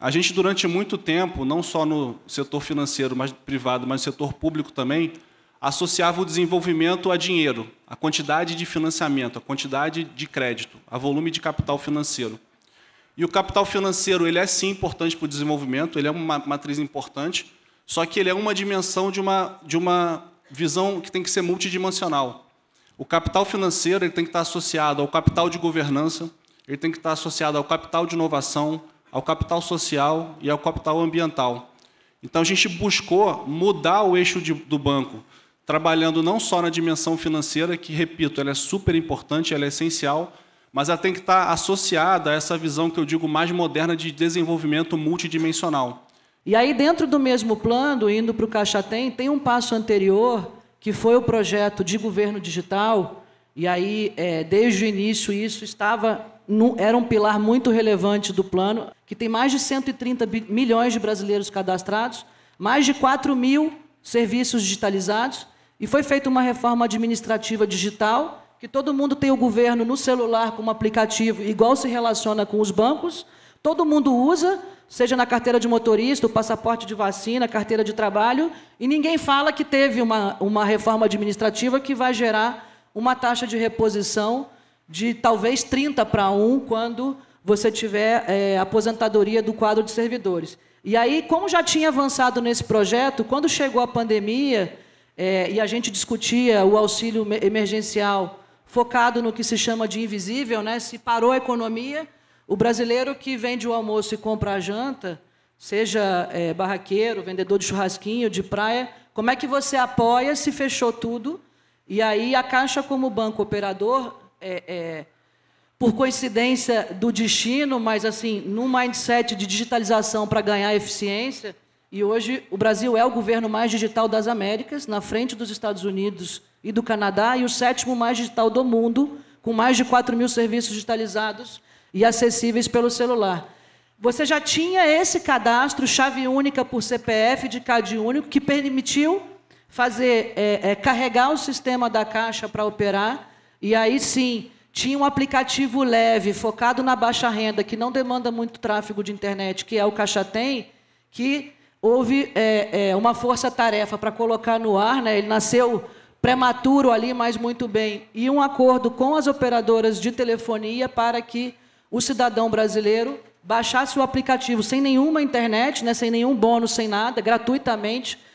A gente, durante muito tempo, não só no setor financeiro, mas privado, mas no setor público também, associava o desenvolvimento a dinheiro, a quantidade de financiamento, a quantidade de crédito, a volume de capital financeiro. E o capital financeiro ele é sim importante para o desenvolvimento, ele é uma matriz importante, só que ele é uma dimensão de uma, de uma visão que tem que ser multidimensional. O capital financeiro ele tem que estar associado ao capital de governança, ele tem que estar associado ao capital de inovação, ao capital social e ao capital ambiental. Então a gente buscou mudar o eixo de, do banco, trabalhando não só na dimensão financeira, que, repito, ela é super importante, ela é essencial, mas ela tem que estar associada a essa visão que eu digo mais moderna de desenvolvimento multidimensional. E aí, dentro do mesmo plano, indo para o Caixa Tem, tem um passo anterior, que foi o projeto de governo digital, e aí, é, desde o início, isso estava no, era um pilar muito relevante do plano, que tem mais de 130 milhões de brasileiros cadastrados, mais de 4 mil serviços digitalizados, e foi feita uma reforma administrativa digital, que todo mundo tem o governo no celular como aplicativo, igual se relaciona com os bancos, todo mundo usa, seja na carteira de motorista, o passaporte de vacina, carteira de trabalho, e ninguém fala que teve uma, uma reforma administrativa que vai gerar uma taxa de reposição de talvez 30 para 1 quando você tiver é, aposentadoria do quadro de servidores. E aí, como já tinha avançado nesse projeto, quando chegou a pandemia é, e a gente discutia o auxílio emergencial focado no que se chama de invisível, né? se parou a economia, o brasileiro que vende o almoço e compra a janta, seja é, barraqueiro, vendedor de churrasquinho, de praia, como é que você apoia se fechou tudo e aí a Caixa, como banco operador, é, é, por coincidência do destino, mas assim, num mindset de digitalização para ganhar eficiência, e hoje o Brasil é o governo mais digital das Américas, na frente dos Estados Unidos e do Canadá, e o sétimo mais digital do mundo, com mais de 4 mil serviços digitalizados e acessíveis pelo celular. Você já tinha esse cadastro, chave única por CPF, de CAD único, que permitiu fazer é, é, carregar o sistema da caixa para operar, e aí sim tinha um aplicativo leve, focado na baixa renda, que não demanda muito tráfego de internet, que é o Caixa Tem, que houve é, é uma força-tarefa para colocar no ar, né? ele nasceu prematuro ali, mas muito bem, e um acordo com as operadoras de telefonia para que o cidadão brasileiro baixasse o aplicativo sem nenhuma internet, né, sem nenhum bônus, sem nada, gratuitamente,